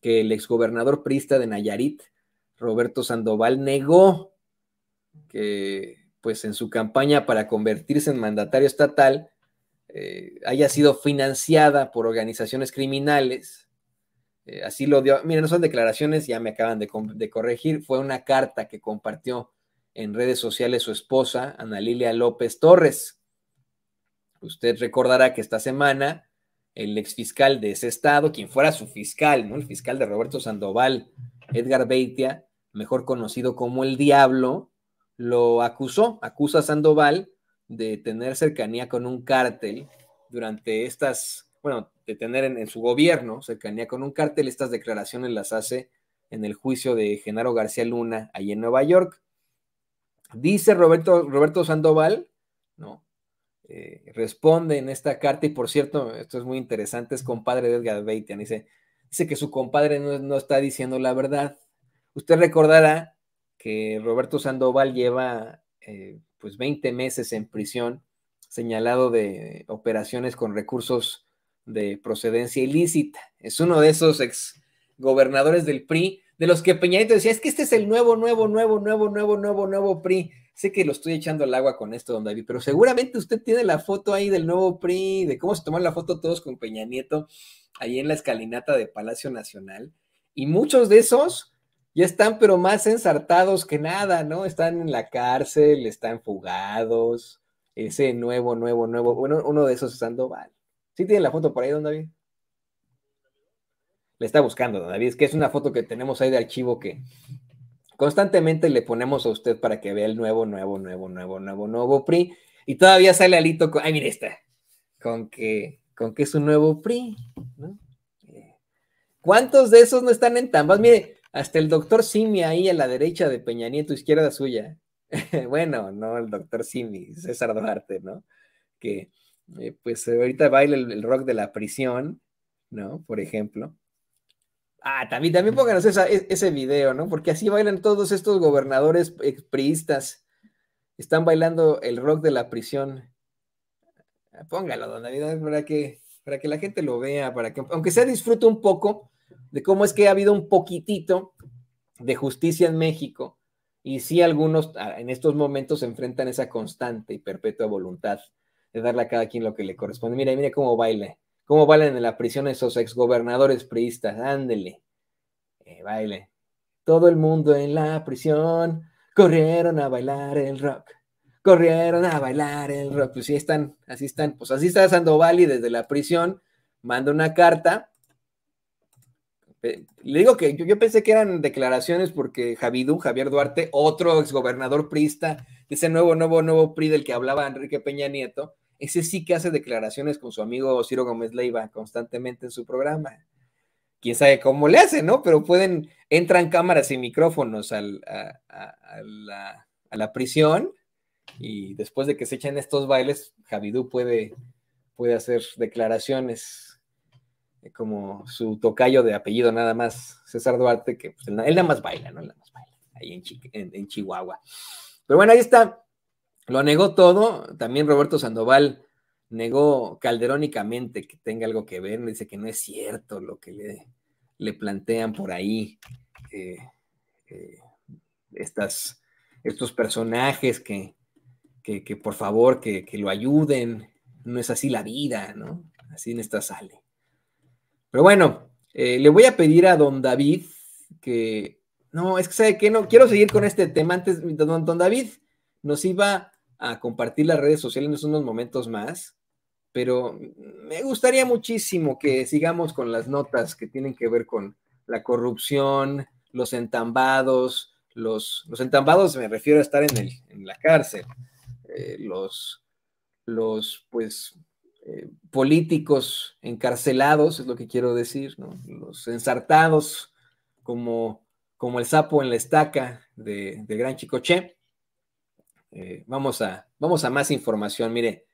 que el exgobernador prista de Nayarit, Roberto Sandoval, negó que pues en su campaña para convertirse en mandatario estatal eh, haya sido financiada por organizaciones criminales. Eh, así lo dio. Miren, no son declaraciones, ya me acaban de, de, corregir. Fue una carta que compartió en redes sociales su esposa, Ana Lilia López Torres. Usted recordará que esta semana el exfiscal de ese estado, quien fuera su fiscal, ¿no? El fiscal de Roberto Sandoval, Edgar Beitia, mejor conocido como el Diablo, lo acusó, acusa a Sandoval de tener cercanía con un cártel durante estas, bueno, de tener en, su gobierno cercanía con un cártel, estas declaraciones las hace en el juicio de Genaro García Luna, ahí en Nueva York. Dice Roberto, Roberto Sandoval, ¿no? Eh, responde en esta carta, y por cierto, esto es muy interesante, es compadre de Edgar Beitian, dice, dice que su compadre no, está diciendo la verdad. Usted recordará que Roberto Sandoval lleva eh, pues 20 meses en prisión, señalado de operaciones con recursos de procedencia ilícita. Es uno de esos ex gobernadores del PRI de los que Peña Nieto decía, es que este es el nuevo, nuevo, nuevo, nuevo, nuevo, nuevo, nuevo PRI. Sé que lo estoy echando al agua con esto, don David, pero seguramente usted tiene la foto ahí del nuevo PRI, de cómo se toman la foto todos con Peña Nieto ahí en la escalinata de Palacio Nacional. Y muchos de esos ya están, pero más ensartados que nada, ¿no? Están en la cárcel, están fugados. Ese nuevo, nuevo, nuevo, bueno, uno de esos es Sandoval. ¿Sí tiene la foto por ahí, don David? le está buscando, David. Es que es una foto que tenemos ahí de archivo que constantemente le ponemos a usted para que vea el nuevo, nuevo, nuevo, nuevo, nuevo, nuevo PRI. Y todavía sale Alito con, ay, mire esta, con que, con que es un nuevo PRI, ¿no? Eh, ¿Cuántos de esos no están en tambas? Mire, hasta el doctor Simi ahí a la derecha de Peña Nieto, izquierda suya. bueno, no el doctor Simi, César Duarte, ¿no? Que eh, pues ahorita baila el rock de la prisión, ¿no? Por ejemplo. Ah, también, también pónganos e, ese video, ¿no? Porque así bailan todos estos gobernadores priistas. Están bailando el rock de la prisión. Ah, póngalo, don David, para que, para que la gente lo vea, para que, aunque sea disfrute un poco de cómo es que ha habido un poquitito de justicia en México. Y si algunos ah, en estos momentos se enfrentan esa constante y perpetua voluntad de darle a cada quien lo que le corresponde. Mira, mira cómo baila ¿Cómo valen en la prisión esos gobernadores priistas? Ándele, eh, baile. Todo el mundo en la prisión corrieron a bailar el rock. Corrieron a bailar el rock. Pues sí están, así están. Pues así está Sandoval y desde la prisión manda una carta. Eh, le digo que yo, pensé que eran declaraciones porque Javidú, Javier Duarte, otro ex gobernador priista, ese nuevo, nuevo, nuevo PRI del que hablaba Enrique Peña Nieto, ese sí que hace declaraciones con su amigo Ciro Gómez Leiva constantemente en su programa. Quién sabe cómo le hace, ¿no? Pero pueden, entran cámaras y micrófonos a, la, prisión y después de que se echen estos bailes, Javidú puede, puede hacer declaraciones como su tocayo de apellido nada más, César Duarte, que pues, él, nada más baila, ¿no? Él nada más baila, ahí en Chihuahua. Pero bueno, ahí está lo negó todo, también Roberto Sandoval negó calderónicamente que tenga algo que ver, dice que no es cierto lo que le, plantean por ahí eh, eh, estas, estos personajes que, por favor que, lo ayuden, no es así la vida, ¿no? Así en esta sale. Pero bueno, eh, le voy a pedir a don David que, no, es que sabe que no, quiero seguir con este tema antes, don David nos iba a compartir las redes sociales en unos momentos más, pero me gustaría muchísimo que sigamos con las notas que tienen que ver con la corrupción, los entambados, los, los entambados me refiero a estar en, la cárcel, eh, los, los, pues, eh, políticos encarcelados, es lo que quiero decir, los ensartados como, como el sapo en la estaca de, de Gran Chicoche, eh, vamos, a, vamos a más información. Mire,